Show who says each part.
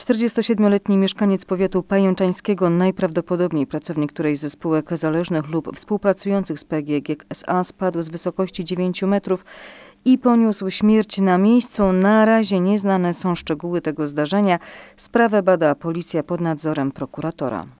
Speaker 1: 47-letni mieszkaniec powiatu pajęczańskiego, najprawdopodobniej pracownik którejś ze spółek zależnych lub współpracujących z PGG SA, spadł z wysokości 9 metrów i poniósł śmierć na miejscu. Na razie nieznane są szczegóły tego zdarzenia. Sprawę bada policja pod nadzorem prokuratora.